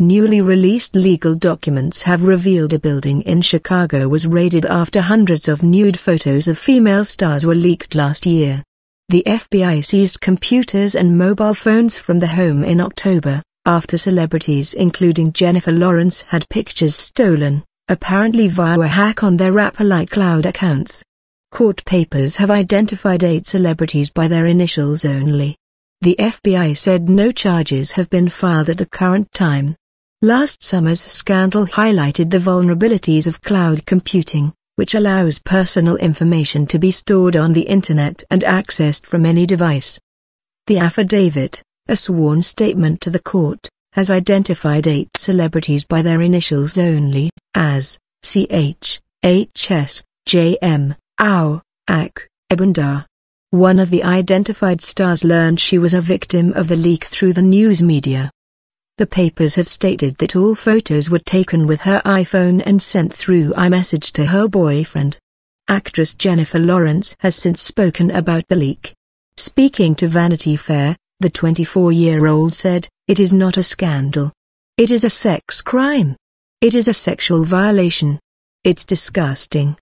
Newly released legal documents have revealed a building in Chicago was raided after hundreds of nude photos of female stars were leaked last year. The FBI seized computers and mobile phones from the home in October, after celebrities including Jennifer Lawrence had pictures stolen, apparently via a hack on their Rapalite cloud accounts. Court papers have identified eight celebrities by their initials only. The FBI said no charges have been filed at the current time. Last summer's scandal highlighted the vulnerabilities of cloud computing, which allows personal information to be stored on the internet and accessed from any device. The affidavit, a sworn statement to the court, has identified eight celebrities by their initials only, as CH, HS, JM, Au, Ak, Ebundar. One of the identified stars learned she was a victim of the leak through the news media, the papers have stated that all photos were taken with her iPhone and sent through iMessage to her boyfriend. Actress Jennifer Lawrence has since spoken about the leak. Speaking to Vanity Fair, the 24-year-old said, It is not a scandal. It is a sex crime. It is a sexual violation. It's disgusting.